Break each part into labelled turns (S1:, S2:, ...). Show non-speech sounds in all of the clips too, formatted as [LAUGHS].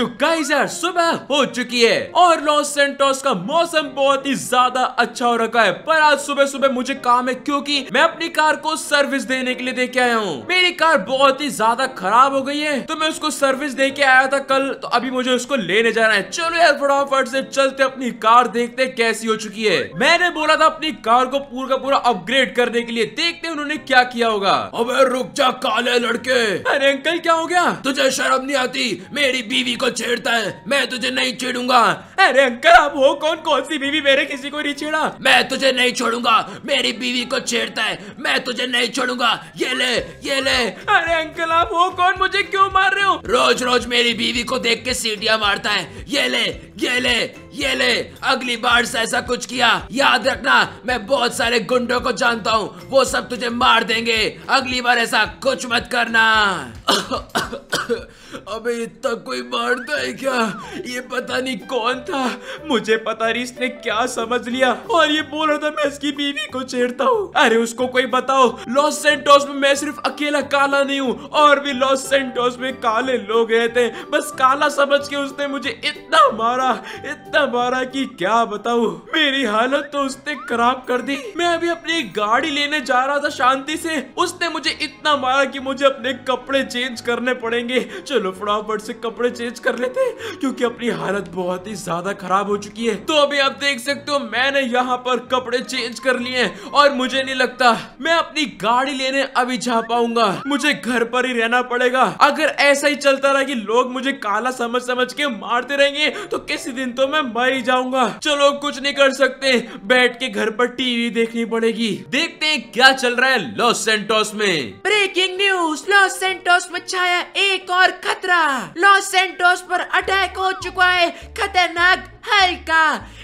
S1: तो गाइस यार सुबह हो चुकी है और लॉस सेंटोस का मौसम बहुत ही ज्यादा अच्छा हो रखा है पर आज सुबह सुबह मुझे काम है क्योंकि मैं अपनी कार को सर्विस देने के लिए दे आया हूँ मेरी कार बहुत ही ज्यादा खराब हो गई है तो मैं उसको सर्विस दे आया था कल तो अभी मुझे उसको लेने जाना है चलो यार फटाफट से चलते अपनी कार देखते कैसी हो चुकी है मैंने बोला था अपनी कार को पूरा का पूरा अपग्रेड करने के लिए देखते उन्होंने क्या किया होगा अब रुक जा काले लड़के अरे अंकल क्या हो गया तुझे शर्म नहीं आती मेरी बीवी को
S2: छेड़ता है मैं तुझे नहीं छेड़ूंगा अरे अंकल आप वो कौन कौन सी बीवी मेरे किसी को नहीं छेड़ा मैं तुझे नहीं छोड़ूंगा मेरी बीवी को छेड़ता है मैं तुझे नहीं छोड़ूंगा ये ले ये ले अरे अंकल आप वो कौन मुझे क्यों मार रहे हो रोज रोज मेरी बीवी को देख
S1: के सीटियाँ मारता है ये ले ये ले ये ले अगली बार से ऐसा कुछ किया याद रखना मैं बहुत सारे गुंडों को जानता हूँ वो सब तुझे मार देंगे अगली बार
S2: ऐसा कुछ मत करना
S1: अबे इतना कोई मारता है क्या ये पता नहीं कौन था मुझे पता नहीं इसने क्या समझ लिया और ये बोल रहा था मैं इसकी बीवी को छेड़ता हूँ अरे उसको कोई बताओ लॉस सेंटोस में मैं सिर्फ अकेला काला नहीं हूँ और भी लॉस सेंटोस में काले लोग रहते हैं बस काला समझ के उसने मुझे इतना मारा इतना मारा की क्या बताऊ मेरी हालत तो उसने खराब कर दी मैं अभी अपनी गाड़ी लेने जा रहा था शांति से उसने मुझे इतना मारा की मुझे अपने कपड़े चेंज करने पड़ेंगे चलो फटाफट से कपड़े चेंज कर लेते हैं क्योंकि अपनी हालत बहुत ही ज्यादा खराब हो चुकी है तो अभी आप देख सकते हो मैंने यहाँ पर कपड़े चेंज कर लिए और मुझे नहीं लगता मैं अपनी गाड़ी लेने अभी जा पाऊंगा मुझे घर पर ही रहना पड़ेगा अगर ऐसा ही चलता रहा की लोग मुझे काला समझ समझ के मारते रहेंगे तो किसी दिन तो मैं मर ही जाऊंगा चलो कुछ नहीं कर सकते बैठ के घर पर टीवी देखनी पड़ेगी देखते हैं क्या चल रहा है लॉस सेंटोस में
S3: न्यूज लॉस सेंटोस में छाया एक और खतरा लॉस सेंटोस पर अटैक हो चुका है खतरनाक हल्का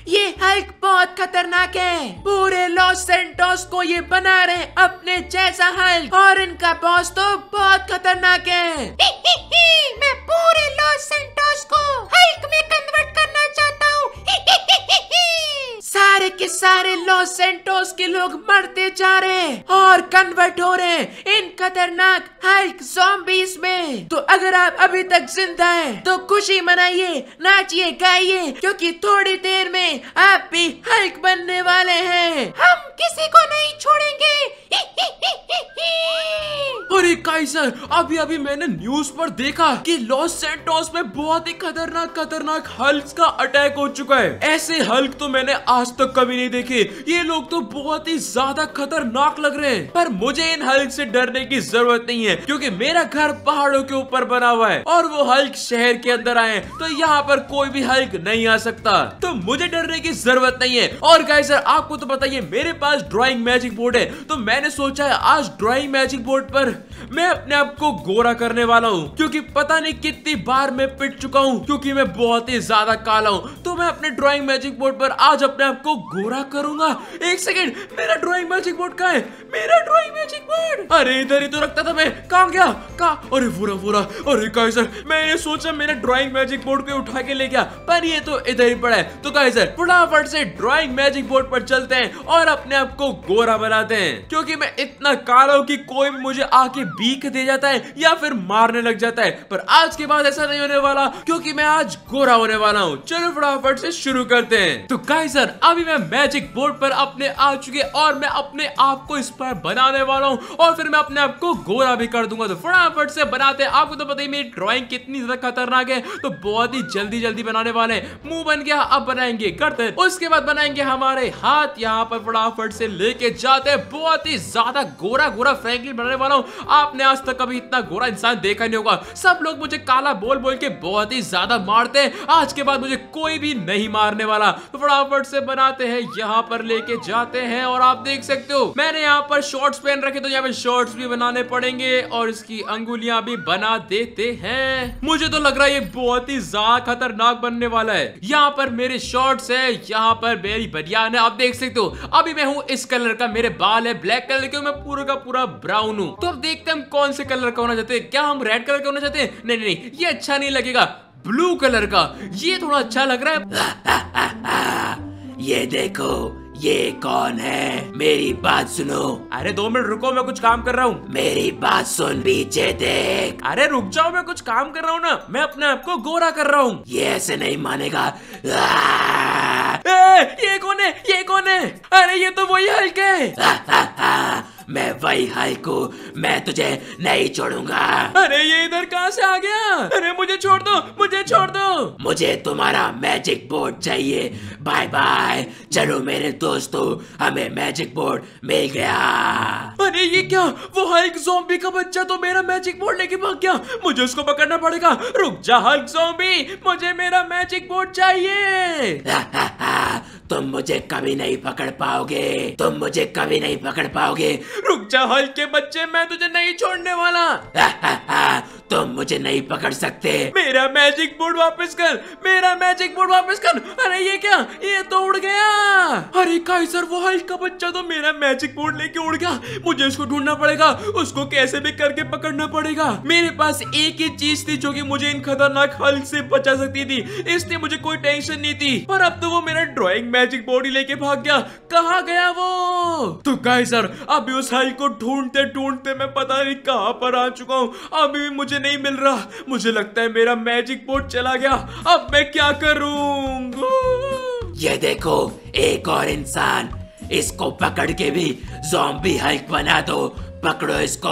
S3: ये हल्क बहुत खतरनाक है पूरे लॉस सेंटोस को ये बना रहे अपने जैसा हल्क और इनका बॉस तो बहुत खतरनाक है ही ही ही, मैं पूरे लॉस सेंटोस को हल्क में कन्वर्ट करना चाहता हूँ [LAUGHS] सारे के सारे लॉस सेंटोस के लोग मरते जा रहे हैं और कन्वर्ट हो रहे हैं इन खतरनाक हल्क जॉम्बीज में तो अगर आप अभी तक जिंदा हैं तो खुशी मनाइए नाचिए गाइए क्योंकि थोड़ी देर में आप भी हल्क बनने
S1: वाले हैं हम किसी को नहीं छोड़ेंगे [LAUGHS] अरे काइसर अभी अभी मैंने न्यूज पर देखा कि लॉस सेंटोस में बहुत ही खतरनाक खतरनाक हल्क का अटैक हो चुका है ऐसे हल्क तो मैंने आज तक कभी नहीं देखे ये लोग तो बहुत ही ज्यादा खतरनाक लग रहे हैं पर मुझे इन हल्क से डरने की जरूरत नहीं है क्योंकि मेरा घर पहाड़ों के ऊपर बना हुआ है और वो हल्क शहर के अंदर आए तो यहाँ पर कोई भी हल्क नहीं आ सकता तो मुझे डरने की जरूरत नहीं है और गाय सर आपको तो बताइए मेरे पास ड्रॉइंग मैजिक बोर्ड है तो मैंने सोचा है आज ड्रॉइंग मैजिक बोर्ड पर मैं अपने आप को गोरा करने वाला हूँ क्योंकि पता नहीं कितनी बार मैं पिट चुका हूँ क्योंकि मैं बहुत ही ज्यादा काला हूँ तो मैं अपने ड्राइंग मैजिक बोर्ड पर आज अपने आप को गोरा करूंगा एक सेकेंड मेरा ड्रॉइंग मैजिक बोर्ड का है मेरा ड्रॉइंग मैजिक बोर्ड अरे इधर ही तो रखता था मैं कहा गया कहा अरे बुरा बुरा अरे कहा सर मैंने सोचा मेरा ड्रॉइंग मैजिक बोर्ड पे उठा के ले गया पर ये तो इधर ही पड़ा है तो कहा सर फटाफट से ड्रॉइंग मैजिक बोर्ड पर चलते हैं और अपने आप को गोरा बनाते हैं क्योंकि मैं इतना काला हूँ कि कोई भी मुझे आके बीक दे जाता है या फिर मारने लग जाता है पर आज के बाद ऐसा नहीं होने वाला क्योंकि मैं आज गोरा होने वाला हूँ चलो फटाफट से शुरू करते हैं तो कहीं सर अभी मैं मैजिक बोर्ड पर अपने आ चुके और मैं अपने आप को इस पर बनाने वाला हूँ और फिर मैं अपने आप को गोरा भी कर दूंगा तो फटाफट से बनाते हैं आपको तो पता ही मेरी ड्रॉइंग कितनी ज्यादा खतरनाक है तो बहुत ही जल्दी जल्दी बनाने वाले मुंह बन गया अब बनाएंगे करते उसके बाद बनाएंगे हमारे हाथ यहाँ पर फटाफट से लेके जाते बहुत ही ज्यादा गोरा गोरा फ्रेंकली बनाने वाला हूँ आप आपने आज तक कभी इतना गोरा इंसान देखा नहीं होगा सब लोग मुझे काला बोल बोल के बहुत ही ज्यादा मारते हैं आज के बाद मुझे कोई भी नहीं मारने वाला तो फटाफट से बनाते हैं यहाँ पर लेके जाते हैं और आप देख सकते हो मैंने यहाँ पर शॉर्ट्स पहन रखे तो यहाँ पे शॉर्ट्स भी बनाने पड़ेंगे और इसकी अंगुलियां भी बना देते हैं मुझे तो लग रहा है ये बहुत ही ज्यादा खतरनाक बनने वाला है यहाँ पर मेरे शॉर्ट्स है यहाँ पर मेरी बनियान है आप देख सकते हो अभी मैं हूँ इस कलर का मेरे बाल है ब्लैक कलर के मैं पूरा का पूरा ब्राउन हूँ तो अब देखते हम कौन से कलर का होना चाहते हैं क्या हम रेड कलर का होना चाहते हैं नहीं नहीं नहीं ये अच्छा नहीं लगेगा ब्लू कलर का ये थोड़ा अच्छा लग रहा
S2: है ये देखो ये कौन है मेरी बात सुनो अरे दो मिनट रुको मैं कुछ काम कर रहा हूँ मेरी बात सुन पीछे देख अरे रुक जाओ मैं कुछ काम कर रहा हूँ ना मैं अपने आप को गोरा कर रहा हूँ ये ऐसे नहीं मानेगा ए, ये कौन है ये कौन है अरे ये तो वही हल्के है [LAUGHS] मैं वही हल्क को मैं तुझे नहीं छोड़ूंगा अरे ये इधर कहाँ से आ गया अरे मुझे छोड़ दो मुझे छोड़ दो मुझे तुम्हारा मैजिक बोर्ड चाहिए बाय बाय चलो मेरे दोस्तों हमें मैजिक बोर्ड मिल गया
S1: अरे ये क्या वो हल्क जोम्बी का बच्चा तो मेरा मैजिक बोर्ड लेके भाग गया मुझे उसको पकड़ना पड़ेगा रुक जा हल्क जोम्बी मुझे मेरा मैजिक बोर्ड चाहिए
S2: [LAUGHS] तुम मुझे कभी नहीं पकड़ पाओगे तुम मुझे कभी नहीं पकड़ पाओगे
S1: रुक जा हल्के बच्चे मैं तुझे नहीं छोड़ने वाला
S2: [LAUGHS] [LAUGHS] तुम मुझे नहीं पकड़ सकते मेरा मैजिक बोर्ड वापस
S1: कर मेरा मैजिक बोर्ड वापस कर अरे ये क्या ये तो उड़ गया अरे काइसर वो हल्क का बच्चा तो मेरा मैजिक बोर्ड लेके उड़ गया मुझे उसको ढूंढना पड़ेगा उसको कैसे भी करके पकड़ना पड़ेगा मेरे पास एक ही चीज थी जो की मुझे इन खतरनाक हल्क से बचा सकती थी इसलिए मुझे कोई टेंशन नहीं थी पर अब तो वो मेरा ड्रॉइंग मैजिक बोर्ड ही लेके भाग गया कहा गया वो तो काइसर अभी उस हल्क को ढूंढते ढूंढते मैं पता नहीं कहाँ पर आ चुका हूँ अभी मुझे मुझे नहीं मिल रहा मुझे लगता है मेरा मैजिक बोर्ड चला गया
S2: अब मैं क्या करूंगा ये देखो एक और इंसान इसको पकड़ के भी जोम्बी हल्क बना दो पकड़ो इसको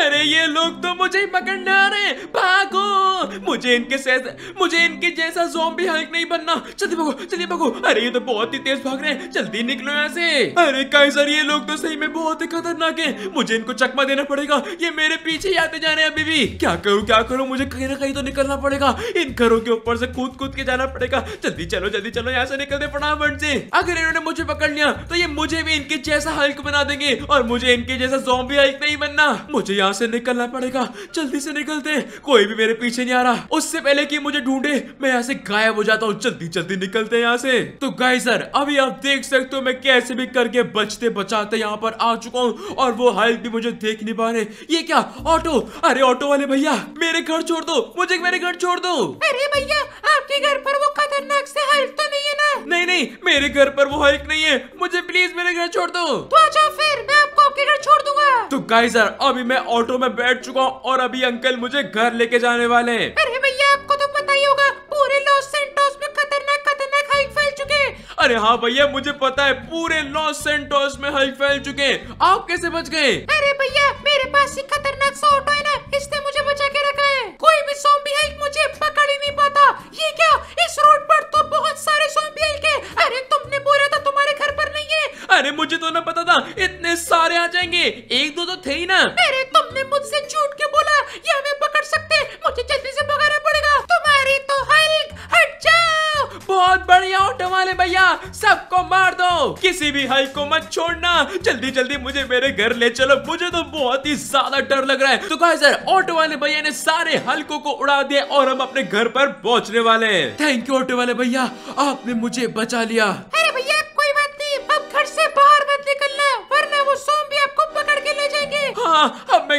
S1: अरे ये लोग तो मुझे ही पकड़ने आ रहे हैं भागो मुझे इनके साथ मुझे इनके जैसा जोम्बी हल्क नहीं बनना जल्दी भागो जल्दी भागो अरे ये तो बहुत ही तेज भाग रहे हैं जल्दी निकलो यहाँ से अरे काइसर ये लोग तो सही में बहुत ही खतरनाक है मुझे इनको चकमा देना पड़ेगा ये मेरे पीछे ही आते जा रहे हैं अभी भी क्या करो क्या करो मुझे कहीं ना कहीं तो निकलना पड़ेगा इन घरों के ऊपर से कूद कूद के जाना पड़ेगा जल्दी चलो जल्दी चलो यहाँ से निकलते फटाफट से अगर इन्होंने मुझे पकड़ लिया तो ये मुझे भी इनके जैसा हल्क बना देंगे और मुझे इनके जैसा जोबी एक नहीं बनना मुझे यहाँ से निकलना पड़ेगा जल्दी से निकलते कोई भी मेरे पीछे नहीं आ रहा उससे पहले कि मुझे ढूंढे मैं यहाँ से गायब हो जाता हूँ जल्दी जल्दी निकलते यहाँ से तो गाय सर अभी आप देख सकते हो मैं कैसे भी करके बचते बचाते यहाँ पर आ चुका हूँ और वो हाइल भी मुझे देख नहीं पा रहे ये क्या ऑटो अरे ऑटो वाले भैया मेरे घर छोड़ दो मुझे मेरे घर छोड़ दो अरे भैया आपके घर पर वो खतरनाक से हल्क तो नहीं है ना नहीं नहीं मेरे घर पर वो हल्क नहीं है मुझे प्लीज मेरे घर छोड़ दो
S3: तो अच्छा फिर मैं आपको आपके घर छोड़ दूंगा
S1: तो गाइस यार अभी मैं ऑटो में बैठ चुका हूँ और अभी अंकल मुझे घर लेके जाने वाले हैं
S3: अरे भैया आपको तो पता ही होगा पूरे लॉस सेंटोस में खतरनाक खतरनाक हाइक फैल चुके हैं
S1: अरे हाँ भैया मुझे पता है पूरे लॉस सेंटोस में हाइक फैल चुके हैं आप कैसे बच गए
S3: अरे भैया मेरे पास ही खतरनाक सा
S1: जाएंगे एक दो तो थे ही ना
S3: अरे तुमने मुझसे झूठ क्यों बोला ये हमें पकड़ सकते मुझे जल्दी से भगाना पड़ेगा तुम्हारी तो
S1: हल्क हट जाओ बहुत बढ़िया ऑटो वाले भैया सबको मार दो किसी भी हल्क को मत छोड़ना जल्दी जल्दी मुझे मेरे घर ले चलो मुझे तो बहुत ही ज्यादा डर लग रहा है तो कहा सर ऑटो वाले भैया ने सारे हल्कों को उड़ा दिया और हम अपने घर पर पहुंचने वाले हैं थैंक यू ऑटो वाले भैया आपने मुझे बचा लिया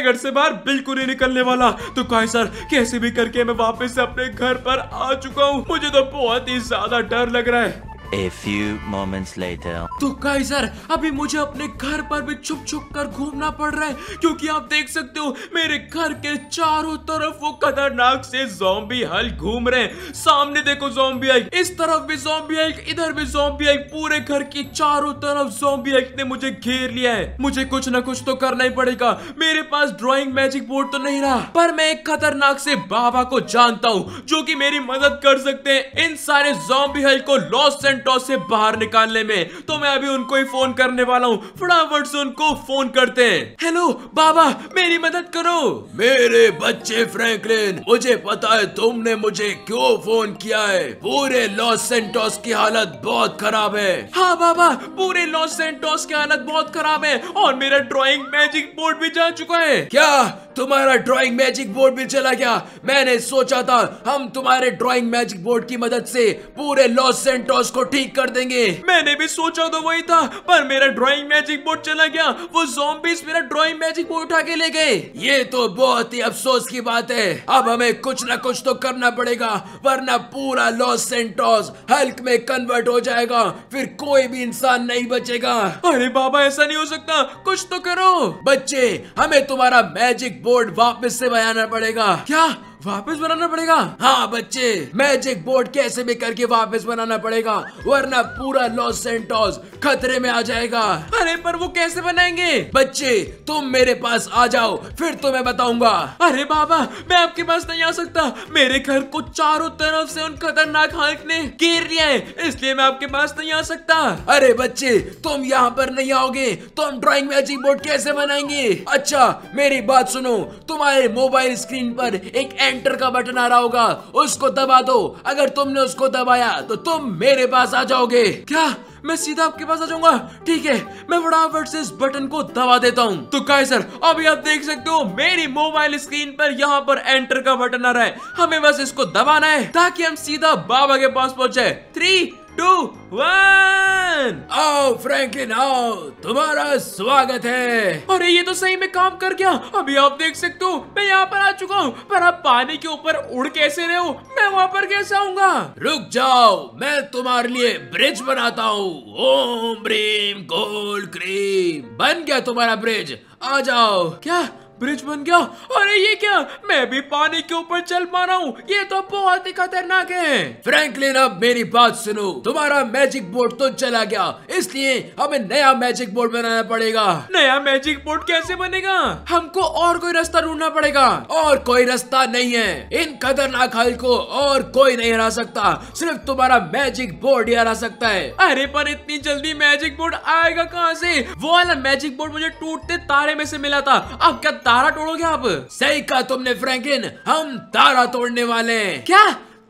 S1: घर से बाहर बिल्कुल नहीं निकलने वाला तो कहा सर कैसे भी करके मैं वापस अपने घर पर आ चुका हूँ मुझे तो बहुत ही ज्यादा डर लग रहा है
S2: A few moments later.
S1: तो सर अभी मुझे अपने घर पर भी छुप छुप कर घूमना पड़ रहा है क्योंकि आप देख सकते हो मेरे घर के चारों तरफ वो खतरनाक से जोम्बी हल घूम रहे हैं सामने देखो जोम्बी आई इस तरफ भी जोम्बी आई इधर भी जोम्बी आई पूरे घर के चारों तरफ जोम्बी आई ने मुझे घेर लिया है मुझे कुछ ना कुछ तो करना ही पड़ेगा मेरे पास ड्रॉइंग मैजिक बोर्ड तो नहीं रहा पर मैं एक खतरनाक से बाबा को जानता हूँ जो की मेरी मदद कर सकते हैं इन सारे जोम्बी हल को लॉस एंड सेंटोस से बाहर निकालने में तो मैं अभी उनको ही फोन करने वाला हूँ फटाफट से उनको फोन करते हैं हेलो बाबा मेरी मदद करो मेरे बच्चे फ्रैंकलिन मुझे पता है तुमने मुझे क्यों फोन किया है पूरे लॉस सेंटोस की हालत बहुत खराब है हाँ बाबा पूरे लॉस सेंटोस की हालत बहुत खराब है और मेरा ड्रॉइंग मैजिक बोर्ड भी जा चुका है क्या तुम्हारा ड्राइंग मैजिक बोर्ड भी चला गया मैंने सोचा था हम तुम्हारे ड्राइंग मैजिक बोर्ड की मदद से पूरे लॉस सेंटोस को ठीक कर देंगे मैंने भी सोचा तो वही था पर मेरा ड्राइंग मैजिक बोर्ड चला गया वो जोम्बिस मेरा ड्राइंग मैजिक बोर्ड उठा के ले गए ये तो बहुत ही अफसोस की बात है अब हमें कुछ ना कुछ तो करना पड़ेगा वरना पूरा लॉस सेंटोस हल्क में कन्वर्ट हो जाएगा फिर कोई भी इंसान नहीं बचेगा अरे बाबा ऐसा नहीं हो सकता कुछ तो करो बच्चे हमें तुम्हारा मैजिक रिपोर्ट वापस से बजाना पड़ेगा क्या वापस बनाना पड़ेगा हाँ बच्चे मैजिक बोर्ड कैसे भी करके वापस बनाना पड़ेगा वरना पूरा लॉस सेंटोस खतरे में आ जाएगा अरे पर वो कैसे बनाएंगे बच्चे तुम मेरे पास आ जाओ फिर तो मैं बताऊंगा अरे बाबा मैं आपके पास नहीं आ सकता मेरे घर को चारों तरफ से उन खतरनाक हाथ ने घेर लिया है इसलिए मैं आपके पास नहीं आ सकता अरे बच्चे तुम यहाँ पर नहीं आओगे तुम ड्रॉइंग मैजिक बोर्ड कैसे बनाएंगे अच्छा मेरी बात सुनो तुम्हारे मोबाइल स्क्रीन पर एक एंटर का बटन आ रहा होगा उसको दबा दो अगर तुमने उसको दबाया तो तुम मेरे पास आ जाओगे क्या मैं सीधा आपके पास आ जाऊंगा ठीक है मैं फटाफट से इस बटन को दबा देता हूँ तो काय सर अभी आप देख सकते हो मेरी मोबाइल स्क्रीन पर यहाँ पर एंटर का बटन आ रहा है हमें बस इसको दबाना है ताकि हम सीधा बाबा के पास पहुंचे थ्री टू वन आओ फ्रैंकलिन आओ तुम्हारा स्वागत है अरे ये तो सही में काम कर गया अभी आप देख सकते हो मैं यहाँ पर आ चुका हूँ पर आप पानी के ऊपर उड़ कैसे रहे हो मैं वहाँ पर कैसे आऊंगा रुक जाओ मैं तुम्हारे लिए ब्रिज बनाता हूँ ओम ब्रीम गोल्ड क्रीम बन गया तुम्हारा ब्रिज आ जाओ क्या ब्रिज बन गया अरे ये क्या मैं भी पानी के ऊपर चल पा रहा हूँ ये तो बहुत ही खतरनाक है फ्रैंकलिन अब मेरी बात सुनो तुम्हारा मैजिक बोर्ड तो चला गया इसलिए हमें नया मैजिक बोर्ड बनाना पड़ेगा नया मैजिक बोर्ड कैसे बनेगा हमको और कोई रास्ता ढूंढना पड़ेगा और कोई रास्ता नहीं है इन खतरनाक हल को और कोई नहीं हरा सकता सिर्फ तुम्हारा मैजिक बोर्ड ही हरा सकता है अरे पर इतनी जल्दी मैजिक बोर्ड आएगा कहाँ से वो वाला मैजिक बोर्ड मुझे टूटते तारे में से मिला था अब क्या तारा तोड़ोगे आप सही कहा तुमने फ्रैंकलिन हम तारा तोड़ने वाले हैं क्या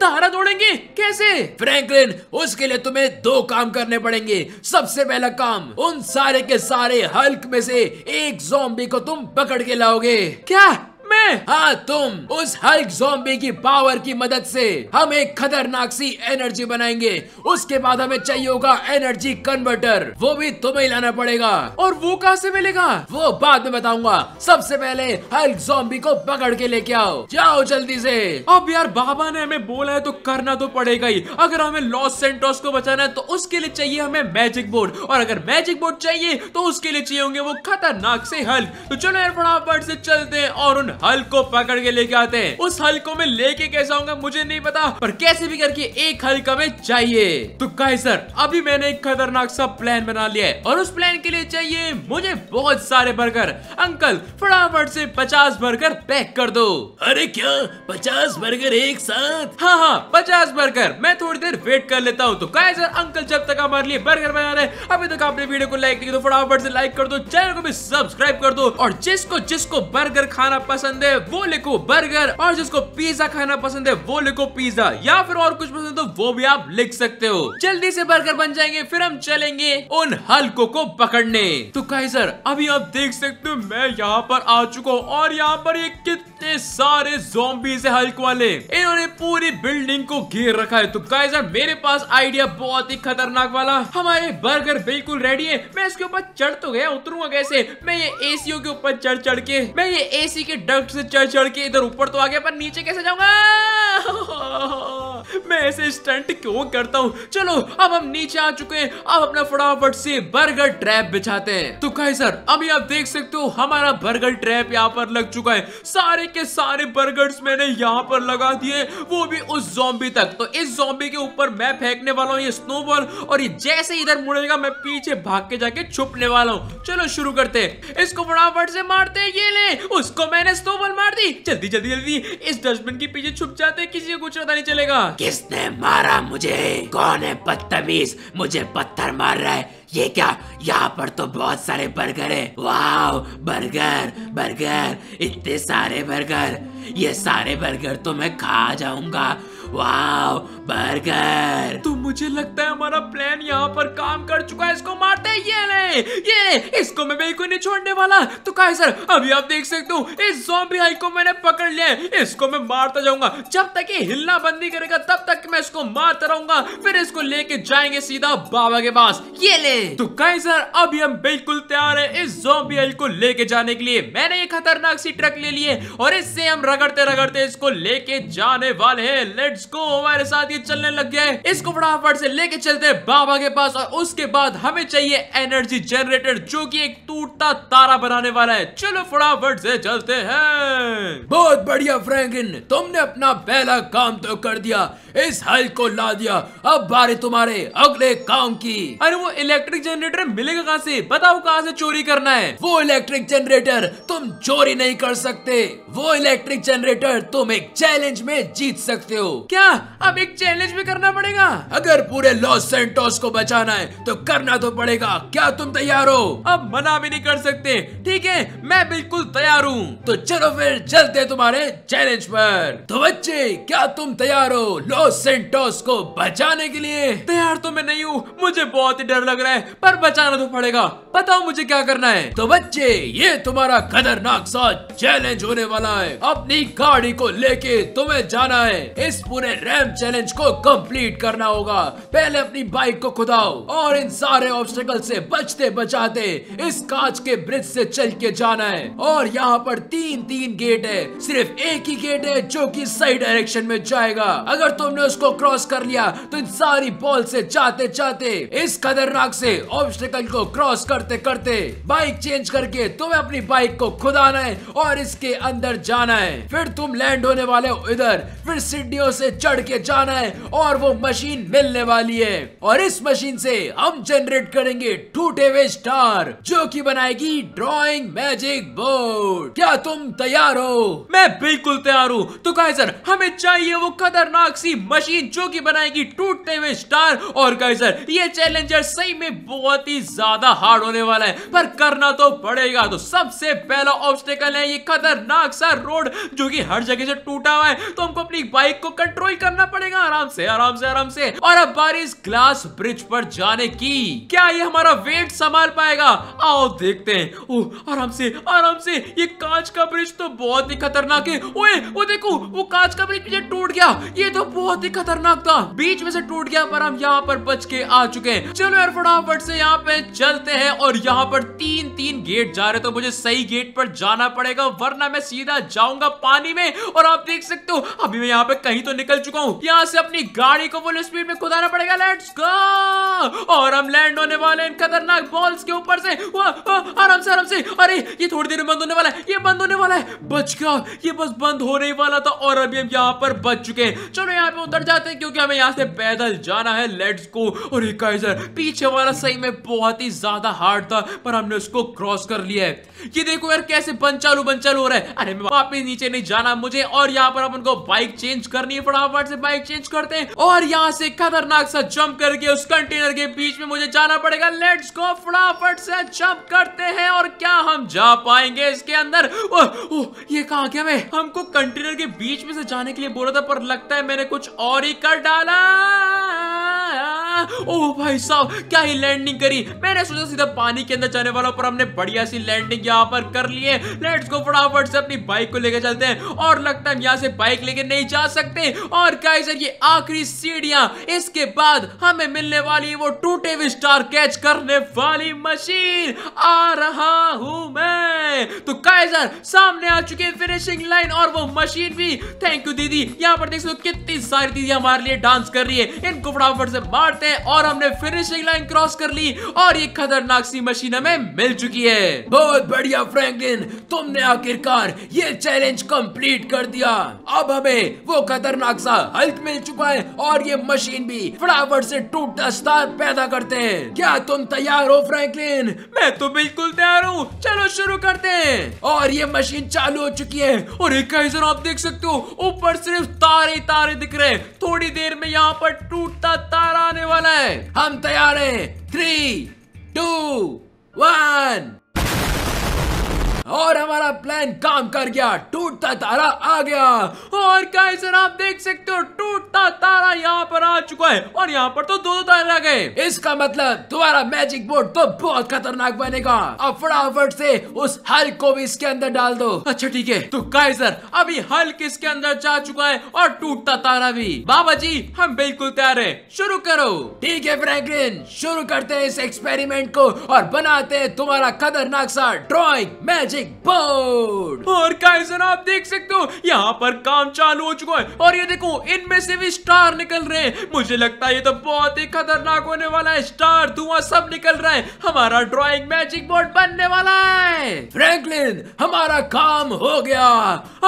S1: तारा तोड़ेंगे कैसे फ्रैंकलिन उसके लिए तुम्हें दो काम करने पड़ेंगे सबसे पहला काम उन सारे के सारे हल्क में से एक जोम्बी को तुम पकड़ के लाओगे क्या मैं हाँ तुम उस हल्क जोम्बी की पावर की मदद से हम एक खतरनाक सी एनर्जी बनाएंगे उसके बाद हमें चाहिए होगा एनर्जी कन्वर्टर वो भी तुम्हें लाना पड़ेगा और वो कहाँ से मिलेगा वो बाद में बताऊंगा सबसे पहले हल्क जोम्बी को पकड़ के लेके आओ जाओ जल्दी से अब यार बाबा ने हमें बोला है तो करना तो पड़ेगा ही अगर हमें लॉस सेंटोस को बचाना है तो उसके लिए चाहिए हमें मैजिक बोर्ड और अगर मैजिक बोर्ड चाहिए तो उसके लिए चाहिए होंगे वो खतरनाक से हल्क तो चलो यार फटाफट से चलते हैं और उन हल को पकड़ के लेके आते हैं उस हल को मैं लेके कैसे आऊंगा मुझे नहीं पता पर कैसे भी करके एक हल हमें चाहिए तो कहे सर अभी मैंने एक खतरनाक सा प्लान बना लिया है और उस प्लान के लिए चाहिए मुझे बहुत सारे बर्गर अंकल फटाफट से पचास बर्गर पैक कर दो अरे क्या पचास बर्गर एक साथ हाँ हाँ पचास बर्गर मैं थोड़ी देर वेट कर लेता हूँ तो कहे सर अंकल जब तक हमारे लिए बर्गर बना रहे अभी तक आपने वीडियो को लाइक नहीं तो फटाफट से लाइक कर दो चैनल को भी सब्सक्राइब कर दो और जिसको जिसको बर्गर खाना पसंद पसंद है वो लिखो बर्गर और जिसको पिज्जा खाना पसंद है वो लिखो पिज्जा या फिर और कुछ पसंद हो तो वो भी आप लिख सकते हो जल्दी से बर्गर बन जाएंगे फिर हम चलेंगे उन हल्को को पकड़ने तो सर अभी आप देख सकते हो मैं यहाँ पर आ चुका हूँ और यहाँ पर ये कितना इतने सारे जोबीज है हल्क वाले इन्होंने पूरी बिल्डिंग को घेर रखा है तो गाइस यार मेरे पास आइडिया बहुत ही खतरनाक वाला हमारे बर्गर बिल्कुल रेडी है मैं इसके ऊपर चढ़ तो गया उतरूंगा कैसे मैं ये एसीओ के ऊपर चढ़ चढ़ के मैं ये एसी के डक्ट से चढ़ चढ़ के इधर ऊपर तो आ गया पर नीचे कैसे जाऊंगा [LAUGHS] मैं ऐसे स्टंट क्यों करता हूँ चलो अब हम नीचे आ चुके हैं अब अपना फटाफट से बर्गर ट्रैप बिछाते हैं तो कहे सर अभी आप देख सकते हो हमारा बर्गर ट्रैप यहाँ पर लग चुका है सारे के सारे बर्गर्स मैंने यहाँ पर लगा दिए वो भी उस जॉम्बी तक तो इस जॉम्बी के ऊपर मैं फेंकने वाला हूँ ये स्नोबॉल और ये जैसे इधर मुड़ेगा मैं पीछे भाग के जाके छुपने वाला हूँ चलो शुरू करते हैं इसको फटाफट से मारते हैं ये ले उसको मैंने
S2: स्नोबॉल मार दी जल्दी
S1: जल्दी जल्दी इस डस्टबिन के पीछे छुप जाते किसी को कुछ पता नहीं चलेगा
S2: किसने मारा मुझे कौन है बदतमीज मुझे पत्थर मार रहा है ये क्या यहाँ पर तो बहुत सारे बर्गर है वाह बर्गर बर्गर इतने सारे बर्गर ये सारे बर्गर तो मैं खा जाऊंगा वाव बर्गर तो
S1: मुझे लगता है हमारा प्लान यहाँ पर काम कर चुका है इसको मारते ये ले ये ले इसको मैं बिल्कुल नहीं छोड़ने वाला तो कहे सर अभी आप देख सकते हो इस जॉम्बी हाई को मैंने पकड़ लिया इसको मैं मारता जाऊंगा जब तक ये हिलना बंद नहीं करेगा तब तक मैं इसको मारता रहूंगा फिर इसको लेके जाएंगे सीधा बाबा के पास ये ले तो कहे सर अभी हम बिल्कुल तैयार है इस जॉम्बी हल को लेके जाने के लिए मैंने ये खतरनाक सी ट्रक ले लिए और इससे हम रगड़ते रगड़ते इसको लेके जाने वाले है लेट कैरेट्स को हमारे साथ ये चलने लग गया है इसको फटाफट से लेके चलते हैं बाबा के पास और उसके बाद हमें चाहिए एनर्जी जनरेटर जो कि एक टूटता तारा बनाने वाला है चलो फटाफट से चलते हैं बहुत बढ़िया फ्रैंकलिन तुमने अपना पहला काम तो कर दिया इस हल को ला दिया अब बारे तुम्हारे अगले काम की अरे वो इलेक्ट्रिक जनरेटर मिलेगा कहाँ से बताओ कहाँ से चोरी करना है वो इलेक्ट्रिक जनरेटर तुम चोरी नहीं कर सकते वो इलेक्ट्रिक जनरेटर तुम एक चैलेंज में जीत सकते हो क्या अब एक चैलेंज भी करना पड़ेगा अगर पूरे लॉस सेंटोस को बचाना है तो करना तो पड़ेगा क्या तुम तैयार हो अब मना भी नहीं कर सकते ठीक है मैं बिल्कुल तैयार हूँ तो चलो फिर चलते तुम्हारे चैलेंज पर तो बच्चे क्या तुम तैयार हो लॉस सेंटोस को बचाने के लिए तैयार तो मैं नहीं हूँ मुझे बहुत ही डर लग रहा है पर बचाना तो पड़ेगा बताओ मुझे क्या करना है तो बच्चे ये तुम्हारा खतरनाक सा चैलेंज होने वाला है अपनी गाड़ी को लेके तुम्हें जाना है इस पूरे पूरे रैम चैलेंज को कंप्लीट करना होगा पहले अपनी बाइक को खुदाओ और इन सारे ऑब्स्टिकल से बचते बचाते इस कांच के ब्रिज से चल के जाना है और यहाँ पर तीन तीन गेट है सिर्फ एक ही गेट है जो कि सही डायरेक्शन में जाएगा अगर तुमने उसको क्रॉस कर लिया तो इन सारी बॉल से जाते जाते इस खतरनाक से ऑब्स्टिकल को क्रॉस करते करते बाइक चेंज करके तुम्हें अपनी बाइक को खुदाना है और इसके अंदर जाना है फिर तुम लैंड होने वाले हो इधर फिर सीढ़ियों से से चढ़ के जाना है और वो मशीन मिलने वाली है और इस मशीन से हम जनरेट करेंगे टूटे हुए स्टार जो कि बनाएगी ड्राइंग मैजिक बोर्ड क्या तुम तैयार हो मैं बिल्कुल तैयार हूँ तो सर हमें चाहिए वो खतरनाक सी मशीन जो की बनाएगी टूटते हुए स्टार और सर ये चैलेंजर सही में बहुत ही ज्यादा हार्ड होने वाला है पर करना तो पड़ेगा तो सबसे पहला ऑब्स्टेकल है ये खतरनाक सा रोड जो कि हर जगह से टूटा हुआ है तो हमको अपनी बाइक को कंट्रोल पेट्रोल करना पड़ेगा आराम से आराम से आराम से और अब बारिश ग्लास ब्रिज पर जाने की क्या ये हमारा वेट संभाल पाएगा आओ देखते हैं ओ आराम से आराम से ये कांच का ब्रिज तो बहुत ही खतरनाक है ओए वो देखो वो कांच का ब्रिज मुझे टूट गया ये तो बहुत ही खतरनाक था बीच में से टूट गया पर हम यहाँ पर बच के आ चुके हैं चलो यार फटाफट से यहाँ पे चलते हैं और यहाँ पर तीन तीन गेट जा रहे तो मुझे सही गेट पर जाना पड़ेगा वरना मैं सीधा जाऊंगा पानी में और आप देख सकते हो अभी मैं यहाँ पे कहीं तो निकल निकल चुका हूँ यहाँ से अपनी गाड़ी को फुल स्पीड में खुदाना पड़ेगा लेट्स गो और हम लैंड होने वाले हैं खतरनाक बॉल्स के ऊपर से आराम से आराम से अरे ये थोड़ी देर में बंद होने वाला है ये बंद होने वाला है बच गया ये बस बंद होने वाला था और अभी हम यहाँ पर बच चुके हैं चलो यहाँ पे उतर जाते हैं क्योंकि हमें यहाँ से पैदल जाना है लेट्स गो और ये पीछे वाला सही में बहुत ही ज्यादा हार्ड था पर हमने उसको क्रॉस कर लिया है ये देखो यार कैसे बंचालू बंचालू हो रहा है अरे मैं वापस नीचे नहीं जाना मुझे और यहाँ पर अपन को बाइक चेंज करनी है फटाफट से बाइक चेंज करते हैं और यहाँ से खतरनाक सा जंप करके उस कंटेनर के बीच में मुझे जाना पड़ेगा लेट्स गो फटाफट से जंप करते हैं और क्या हम जा पाएंगे इसके अंदर ओ, ओ, ये कहा गया मैं हमको कंटेनर के बीच में से जाने के लिए बोला था पर लगता है मैंने कुछ और ही कर डाला ओ भाई साहब क्या ही लैंडिंग करी मैंने सोचा सीधा पानी के अंदर जाने वाला पर हमने बढ़िया सी लैंडिंग यहाँ पर कर लिए लेट्स गो फटाफट से अपनी बाइक को लेकर चलते हैं और लगता है यहाँ से बाइक लेके नहीं जा सकते और गाइस ये आखिरी सीढ़िया इसके बाद हमें मिलने वाली वो टूटे हुए स्टार कैच करने वाली मशीन आ रहा हूं मैं तो कायजर सामने आ चुके फिनिशिंग लाइन और वो मशीन भी थैंक यू दीदी यहाँ पर देख सकते कितनी सारी दीदी हमारे लिए डांस कर रही है इनको फटाफट से मारते हैं और हमने फिनिशिंग लाइन क्रॉस कर ली और ये खतरनाक सी मशीन हमें मिल चुकी है बहुत बढ़िया फ्रैंकलिन तुमने आखिरकार ये चैलेंज कंप्लीट कर दिया अब हमें वो खतरनाक सा हल्क मिल चुका है और ये मशीन भी फटाफट से टूटता स्टार पैदा करते हैं क्या तुम तैयार हो फ्रैंकलिन मैं तो बिल्कुल तैयार हूँ चलो शुरू करते हैं और ये मशीन चालू हो चुकी है और कैसे आप देख सकते हो ऊपर सिर्फ तारे तारे दिख रहे हैं थोड़ी देर में यहाँ पर टूटता तारा आने वाला है हम तैयार हैं थ्री टू वन और हमारा प्लान काम कर गया टूटता तारा आ गया और कैसे आप देख सकते हो टूटता तारा यहाँ पर आ चुका है और यहाँ पर तो दो दो तारे आ गए इसका मतलब तुम्हारा मैजिक बोर्ड तो बहुत खतरनाक बनेगा अब फटाफट से उस हल को भी इसके अंदर डाल दो अच्छा ठीक है तो काइजर अभी हल किसके अंदर जा चुका है और टूटता तारा भी बाबा जी हम बिल्कुल तैयार है शुरू करो ठीक है फ्रैंकलिन शुरू करते हैं इस एक्सपेरिमेंट को और बनाते हैं तुम्हारा खतरनाक सा ड्रॉइंग मैजिक म्यूजिक बोर्ड और काइजन आप देख सकते हो यहाँ पर काम चालू हो चुका है और ये देखो इनमें से भी स्टार निकल रहे हैं मुझे लगता है ये तो बहुत ही खतरनाक होने वाला है स्टार धुआं सब निकल रहा है हमारा ड्रॉइंग मैजिक बोर्ड बनने वाला है फ्रैंकलिन हमारा काम हो गया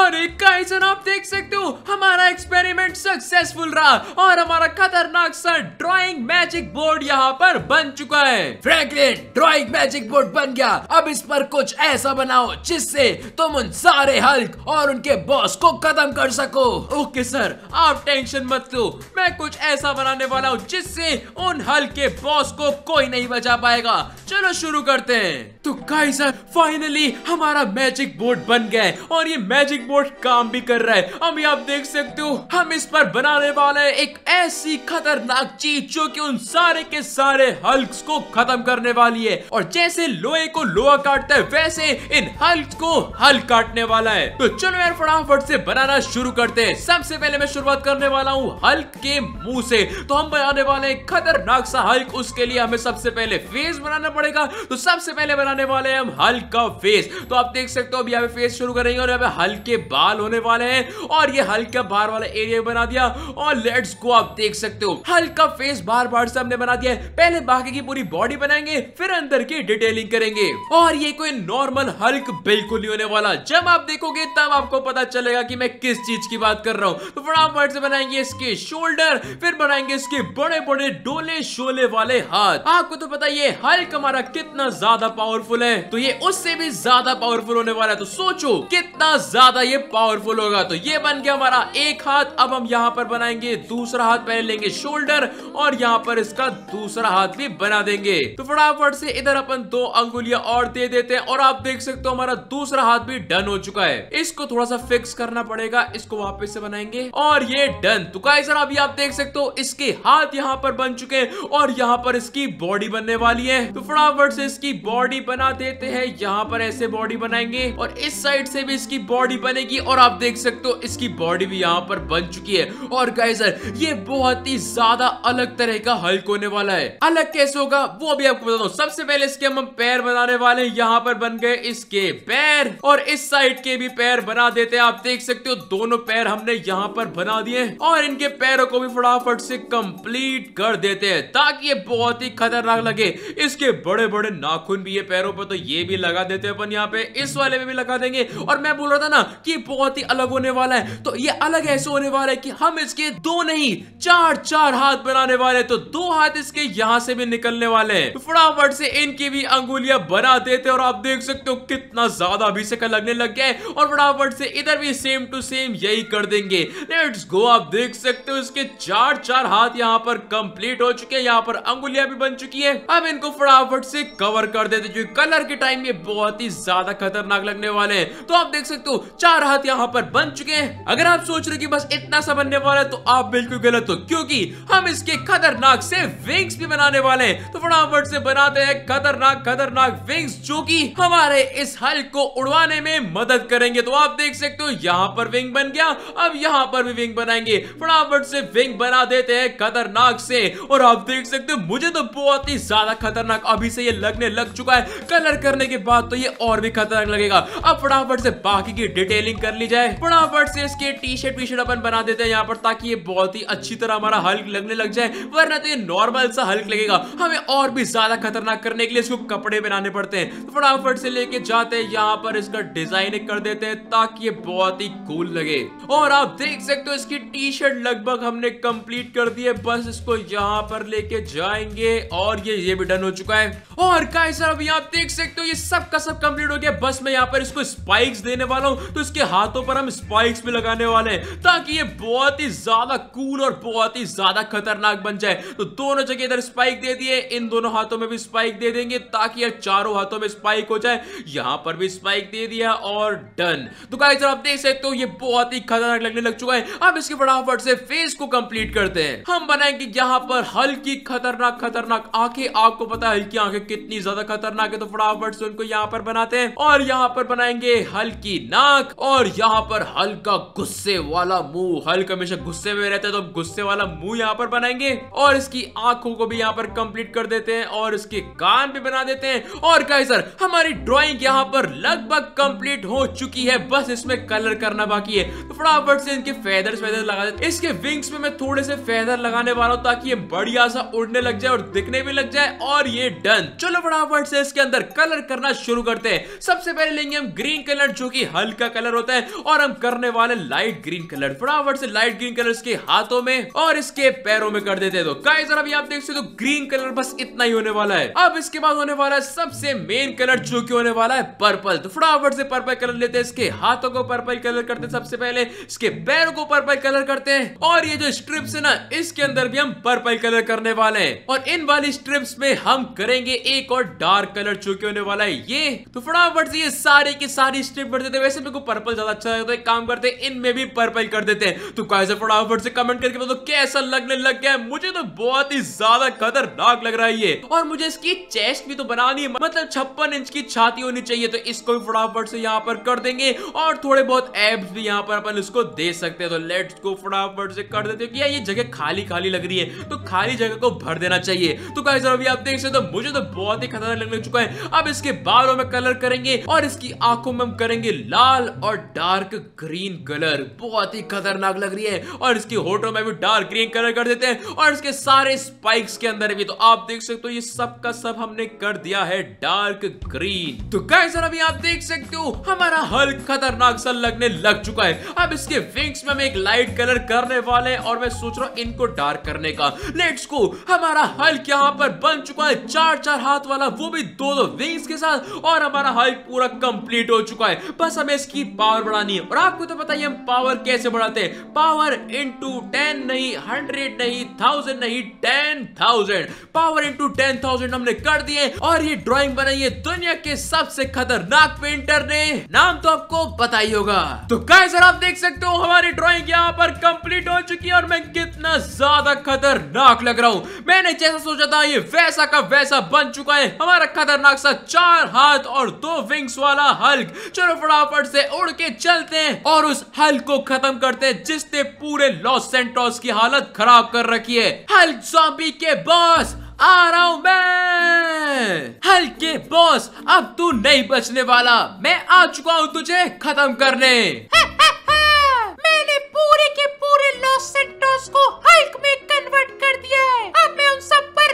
S1: अरे काइजन आप देख सकते हो हमारा एक्सपेरिमेंट सक्सेसफुल रहा और हमारा खतरनाक सर ड्रॉइंग मैजिक बोर्ड यहाँ पर बन चुका है फ्रेंकलिन ड्रॉइंग मैजिक बोर्ड बन गया अब इस पर कुछ ऐसा बनाओ बनाओ जिससे तुम उन सारे हल्क और उनके बॉस को खत्म कर सको ओके सर आप टेंशन मत लो मैं कुछ ऐसा बनाने वाला हूँ जिससे उन हल्क के बॉस को कोई नहीं बचा पाएगा चलो शुरू करते हैं तो गाइस सर फाइनली हमारा मैजिक बोर्ड बन गया है और ये मैजिक बोर्ड काम भी कर रहा है अभी आप देख सकते हो हम इस पर बनाने वाले एक ऐसी खतरनाक चीज जो कि उन सारे के सारे हल्क को खत्म करने वाली है और जैसे लोहे को लोहा काटता है वैसे लेकिन हल्क को हल काटने वाला है तो चलो यार फटाफट से बनाना शुरू करते हैं सबसे पहले मैं शुरुआत करने वाला हूँ हल्क के मुंह से तो हम बनाने वाले हैं खतरनाक सा हल्क उसके लिए हमें सबसे पहले फेस बनाना पड़ेगा तो सबसे पहले बनाने वाले हैं हम हल्क का फेस तो आप देख सकते हो अभी यहाँ पे फेस शुरू करेंगे और यहाँ पे हल्क के बाल होने वाले हैं और ये हल्क का बाहर वाला एरिया बना दिया और लेट्स को आप देख सकते हो हल्क का फेस बार बार से हमने बना दिया है पहले बाकी की पूरी बॉडी बनाएंगे फिर अंदर की डिटेलिंग करेंगे और ये कोई नॉर्मल हल्क हल्क बिल्कुल नहीं होने वाला जब आप देखोगे तब आपको पता चलेगा कि मैं किस चीज की बात कर रहा हूँ तो फटाफट से बनाएंगे इसके शोल्डर फिर बनाएंगे इसके बड़े बड़े डोले शोले वाले हाथ आपको तो पता ये हल्क हमारा कितना ज्यादा पावरफुल है तो ये उससे भी ज्यादा पावरफुल होने वाला है तो सोचो कितना ज्यादा ये पावरफुल होगा तो ये बन गया हमारा एक हाथ अब हम यहाँ पर बनाएंगे दूसरा हाथ पहले लेंगे शोल्डर और यहाँ पर इसका दूसरा हाथ भी बना देंगे तो फटाफट से इधर अपन दो अंगुलिया और दे देते हैं और आप देख सकते सकते हो हमारा दूसरा हाथ भी डन हो चुका है इसको थोड़ा सा फिक्स करना पड़ेगा इसको वापस से बनाएंगे और ये डन तो गाइस सर अभी आप देख सकते हो इसके हाथ यहाँ पर बन चुके हैं और यहाँ पर इसकी बॉडी बनने वाली है तो फटाफट से इसकी बॉडी बना देते हैं यहाँ पर ऐसे बॉडी बनाएंगे और इस साइड से भी इसकी बॉडी बनेगी और आप देख सकते हो इसकी बॉडी भी यहाँ पर बन चुकी है और गाइस सर ये बहुत ही ज्यादा अलग तरह का हल्क होने वाला है अलग कैसे होगा वो अभी आपको बताता हूँ सबसे पहले इसके हम पैर बनाने वाले यहाँ पर बन गए इसके इसके पैर और इस साइड के भी पैर बना देते हैं आप देख सकते हो दोनों पैर हमने यहाँ पर बना दिए और इनके पैरों को भी फटाफट से कंप्लीट कर देते हैं ताकि ये बहुत ही खतरनाक लगे इसके बड़े बड़े नाखून भी ये पैरों पर तो ये भी लगा देते हैं अपन यहाँ पे इस वाले में भी लगा देंगे और मैं बोल रहा था ना कि बहुत ही अलग होने वाला है तो ये अलग ऐसे होने वाला है कि हम इसके दो नहीं चार चार हाथ बनाने वाले तो दो हाथ इसके यहाँ से भी निकलने वाले हैं फटाफट से इनकी भी अंगुलिया बना देते और आप देख सकते हो कि कितना ज्यादा अभिषेक लगने लग गया है और फटाफट से इधर भी सेम टू सेम यही कर देंगे लेट्स गो आप देख सकते हो इसके चार चार हाथ यहाँ पर कंप्लीट हो चुके हैं यहाँ पर अंगुलिया भी बन चुकी है अब इनको फटाफट से कवर कर देते जो कलर के टाइम ये बहुत ही ज्यादा खतरनाक लगने वाले हैं तो आप देख सकते हो चार हाथ यहाँ पर बन चुके हैं अगर आप सोच रहे हो कि बस इतना सा बनने वाला है तो आप बिल्कुल गलत हो क्योंकि हम इसके खतरनाक से विंग्स भी बनाने वाले हैं तो फटाफट से बनाते हैं खतरनाक खतरनाक विंग्स जो कि हमारे इस इस हल्क को उड़वाने में मदद करेंगे तो आप देख सकते हो यहाँ पर विंग बन गया अब यहाँ पर भी विंग बनाएंगे फटाफट से विंग बना देते हैं खतरनाक से और आप देख सकते हो मुझे तो बहुत ही ज्यादा खतरनाक अभी से ये लगने लग चुका है कलर करने के बाद तो ये और भी खतरनाक लगेगा अब फटाफट से बाकी की डिटेलिंग कर ली जाए फटाफट से इसके टी शर्ट वी शर्ट अपन बना देते हैं यहाँ पर ताकि ये बहुत ही अच्छी तरह हमारा हल्क लगने लग जाए वरना तो ये नॉर्मल सा हल्क लगेगा हमें और भी ज्यादा खतरनाक करने के लिए इसको कपड़े बनाने पड़ते हैं तो फटाफट से लेके जा जाते हैं यहाँ पर इसका डिजाइनिंग कर देते हैं ताकि ये बहुत ही कूल लगे और आप देख सकते हो इसकी टी शर्ट लगभग हमने कंप्लीट कर दी है बस इसको यहाँ पर लेके जाएंगे और ये ये भी डन हो चुका है और गाइस सर अभी आप देख सकते हो ये सब का सब कम्प्लीट हो गया बस मैं यहाँ पर इसको स्पाइक्स देने वाला हूँ तो इसके हाथों पर हम स्पाइक्स भी लगाने वाले हैं ताकि ये बहुत ही ज्यादा कूल और बहुत ही ज्यादा खतरनाक बन जाए तो दोनों जगह इधर स्पाइक दे दिए इन दोनों हाथों में भी स्पाइक दे देंगे ताकि यार चारों हाथों में स्पाइक हो जाए यहाँ यहां पर भी स्पाइक दे दिया और डन तो गाइस आप देख सकते हो ये बहुत ही खतरनाक लगने लग चुका है अब इसके फटाफट से फेस को कंप्लीट करते हैं हम बनाएंगे यहाँ पर हल्की खतरनाक खतरनाक आंखें आपको पता है हल्की आंखें कितनी ज्यादा खतरनाक है तो फटाफट से उनको यहाँ पर बनाते हैं और यहाँ पर बनाएंगे हल्की नाक और यहाँ पर हल्का गुस्से वाला मुंह हल्का हमेशा गुस्से में रहता है तो गुस्से वाला मुंह यहाँ पर बनाएंगे और इसकी आंखों को भी यहाँ पर कंप्लीट कर देते हैं और इसके कान भी बना देते हैं और कहीं सर हमारी ड्रॉइंग यहाँ यहाँ पर लगभग कंप्लीट हो चुकी है बस इसमें कलर करना बाकी है तो फटाफट से इनके फेदर फेदर लगा दे इसके विंग्स में मैं थोड़े से फेदर लगाने वाला हूँ ताकि ये बढ़िया सा उड़ने लग जाए और दिखने भी लग जाए और ये डन चलो फटाफट से इसके अंदर कलर करना शुरू करते हैं सबसे पहले लेंगे हम ग्रीन कलर जो की हल्का कलर होता है और हम करने वाले लाइट ग्रीन कलर फटाफट से लाइट ग्रीन कलर इसके हाथों में और इसके पैरों में कर देते हैं तो कई जरा भी आप देख सकते हो ग्रीन तो कलर बस इतना ही होने वाला है अब इसके बाद होने वाला है सबसे मेन कलर जो की होने वाला है है पर्पल तो फटाफट से पर्पल कलर लेते हैं इसके हाथों को पर्पल कलर करते हैं सबसे पहले इसके पैरों को पर्पल कलर करते हैं और ये जो स्ट्रिप्स है ना इसके अंदर भी हम पर्पल कलर करने वाले हैं और इन वाली स्ट्रिप्स में हम करेंगे एक और डार्क कलर चूके होने वाला है ये तो फटाफट से ये सारे की सारी स्ट्रिप भर देते वैसे मेरे को पर्पल ज्यादा अच्छा लगता है काम करते इनमें भी पर्पल कर देते हैं तो कैसे फटाफट से कमेंट करके बताओ कैसा लगने लग गया मुझे तो बहुत ही ज्यादा खतरनाक लग रहा है ये और मुझे इसकी चेस्ट भी तो बनानी है मतलब छप्पन इंच की छाती होनी चाहिए तो इसको भी फटाफट से यहाँ पर कर देंगे और थोड़े बहुत एप्स भी यहाँ पर अपन इसको दे सकते हैं तो लेट्स को फटाफट से कर देते हैं ये जगह खाली खाली लग रही है तो खाली जगह को भर देना चाहिए तो कहीं सर अभी आप देख सकते हो तो मुझे तो बहुत ही खतरनाक लगने चुका है अब इसके बालों में कलर करेंगे और इसकी आंखों में हम करेंगे लाल और डार्क ग्रीन कलर बहुत ही खतरनाक लग रही है और इसके होटो में भी डार्क ग्रीन कलर कर देते हैं और इसके सारे स्पाइक्स के अंदर भी तो आप देख सकते हो ये सब का सब हमने कर दिया है डार्क ग्रीन तो कह गाइस और अभी आप देख सकते हो हमारा हल्क खतरनाक सा लगने लग चुका है अब इसके विंग्स में हम एक लाइट कलर करने वाले हैं और मैं सोच रहा हूँ इनको डार्क करने का लेट्स गो हमारा हल्क यहाँ पर बन चुका है चार चार हाथ वाला वो भी दो दो विंग्स के साथ और हमारा हल्क पूरा कंप्लीट हो चुका है बस हमें इसकी पावर बढ़ानी है और आपको तो पता ही हम पावर कैसे बढ़ाते हैं पावर इंटू टेन नहीं हंड्रेड नहीं थाउजेंड नहीं ten thousand power into ten thousand हमने कर दिए और ये ड्रॉइंग बनाई है दुनिया के सबसे खतरनाक पेंटर ने नाम तो आपको पता ही होगा तो कह सर आप देख सकते हो हमारी ड्रॉइंग यहाँ पर कंप्लीट हो चुकी है और मैं कितना ज्यादा खतरनाक लग रहा हूँ मैंने जैसा सोचा था ये वैसा का वैसा बन चुका है हमारा खतरनाक सा चार हाथ और दो विंग्स वाला हल्क चलो फटाफट से उड़ के चलते हैं और उस हल्क को खत्म करते हैं जिसने पूरे लॉस सेंटोस की हालत खराब कर रखी है हल्क जॉम्बी के बॉस आ रहा हूँ मैं हल्के बॉस अब तू नहीं बचने वाला मैं आ चुका हूँ तुझे खत्म करने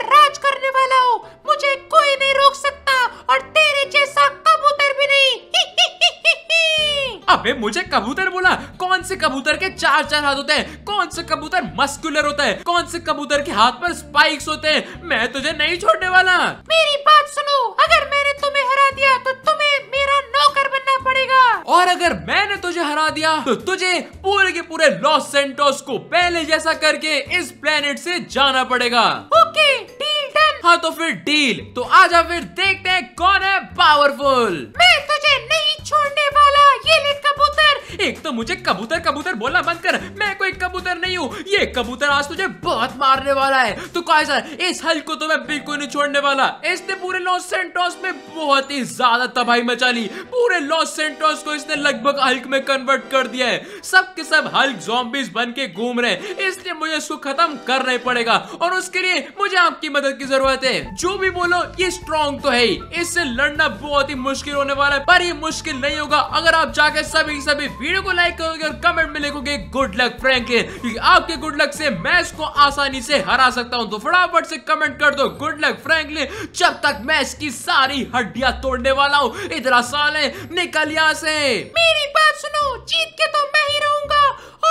S3: राज करने वाला हूँ मुझे कोई नहीं रोक सकता
S1: और तेरे जैसा कबूतर भी नहीं मुझे कबूतर बोला कौन से कबूतर के चार चार हाथ होते हैं कौन से कबूतर मस्कुलर होता है कौन से कबूतर के हाथ पर स्पाइक्स होते हैं मैं तुझे नहीं छोड़ने वाला मेरी बात सुनो अगर मैंने
S3: तुम्हें हरा दिया तो तुम्हें मेरा नौकर बनना पड़ेगा
S1: और अगर मैंने तुझे हरा दिया तो तुझे पूरे के पूरे लॉस सेंटोस को पहले जैसा करके इस प्लेनेट से जाना पड़ेगा ओके डील डन हाँ तो फिर डील तो आजा फिर देखते हैं कौन है पावरफुल एक तो मुझे कबूतर कबूतर बोला बंद कर मैं कोई कबूतर नहीं हूँ ये कबूतर आज तुझे बहुत मारने वाला है तो कहा सर इस हल को तो मैं बिल्कुल नहीं छोड़ने वाला इसने पूरे लॉस सेंटोस में बहुत ही ज्यादा तबाही मचा ली पूरे लॉस सेंटोस को इसने लगभग हल्क में कन्वर्ट कर दिया है सब के सब हल्क जॉम्बिस बन के घूम रहे इसलिए मुझे इसको खत्म करना ही पड़ेगा और उसके लिए मुझे आपकी मदद की जरूरत है जो भी बोलो ये स्ट्रॉन्ग तो है इससे लड़ना बहुत ही मुश्किल होने वाला है पर ये मुश्किल नहीं होगा अगर आप जाके सभी सभी वीडियो को लाइक करोगे और कमेंट में लिखोगे गुड लक फ्रैंकलिन क्योंकि आपके गुड लक से मैं इसको आसानी से हरा सकता हूं तो फटाफट से कमेंट कर दो गुड लक फ्रैंकलिन जब तक मैं इसकी सारी हड्डियां तोड़ने वाला हूँ इतना साल है निकल यहाँ से
S3: मेरी बात सुनो जीत के
S1: तो मैं ही रहूंगा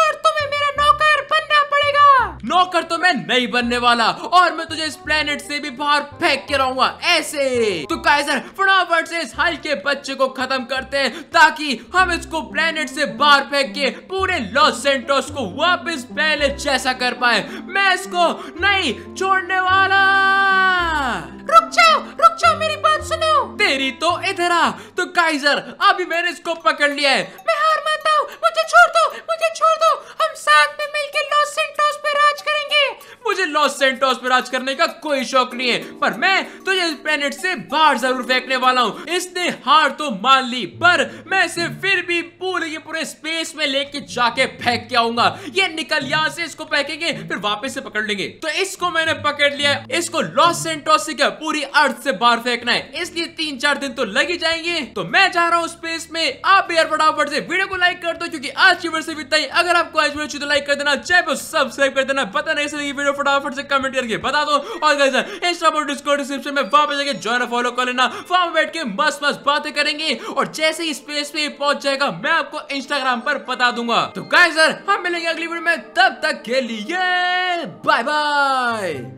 S1: और तुम्हें मेरा नौकर नौकर बनना पड़ेगा नौकर तो मैं नहीं बनने वाला और मैं तुझे इस प्लेनेट से भी बाहर फेंक के रहूंगा ऐसे तो काइजर फटाफट से इस हल्के बच्चे को खत्म करते हैं ताकि हम इसको प्लेनेट से बाहर फेंक के पूरे लॉस सेंटोस को वापस पहले जैसा कर पाए मैं इसको नहीं छोड़ने वाला रुक जाओ रुक जाओ मेरी बात सुनो तेरी तो इधर आ तो काइजर अभी मैंने इसको पकड़ लिया है मुझे छोड़ दो हम साथ में मिलके लॉस सेंटर मुझे लॉस सेंटोस पर राज करने का कोई शौक नहीं है पर मैं तो ये प्लेनेट से बाहर जरूर फेंकने वाला हूँ इसने हार तो मान ली पर मैं इसे फिर भी पूरे के पूरे स्पेस में लेके जाके फेंक के आऊंगा ये निकल यहाँ से इसको फेंकेंगे फिर वापस से पकड़ लेंगे तो इसको मैंने पकड़ लिया इसको लॉस सेंटोस से क्या पूरी अर्थ से बाहर फेंकना है इसलिए तीन चार दिन तो लग ही जाएंगे तो मैं जा रहा हूँ स्पेस में आप भी यार फटाफट से वीडियो को लाइक कर दो क्योंकि आज की वीडियो से बिताई अगर आपको आज वीडियो अच्छी तो लाइक कर देना चाहे सब्सक्राइब कर देना पता नहीं वीडियो फटाफट से कमेंट करके बता दो और डिस्क्रिप्शन में वहां पे जाके ज्वाइन फॉलो कर लेना वहां बैठ के मस्त मस्त बातें करेंगे और जैसे ही स्पेस पे पहुंच जाएगा मैं आपको इंस्टाग्राम पर बता दूंगा तो गाय सर हम मिलेंगे अगली वीडियो में तब तक के लिए बाय
S3: बाय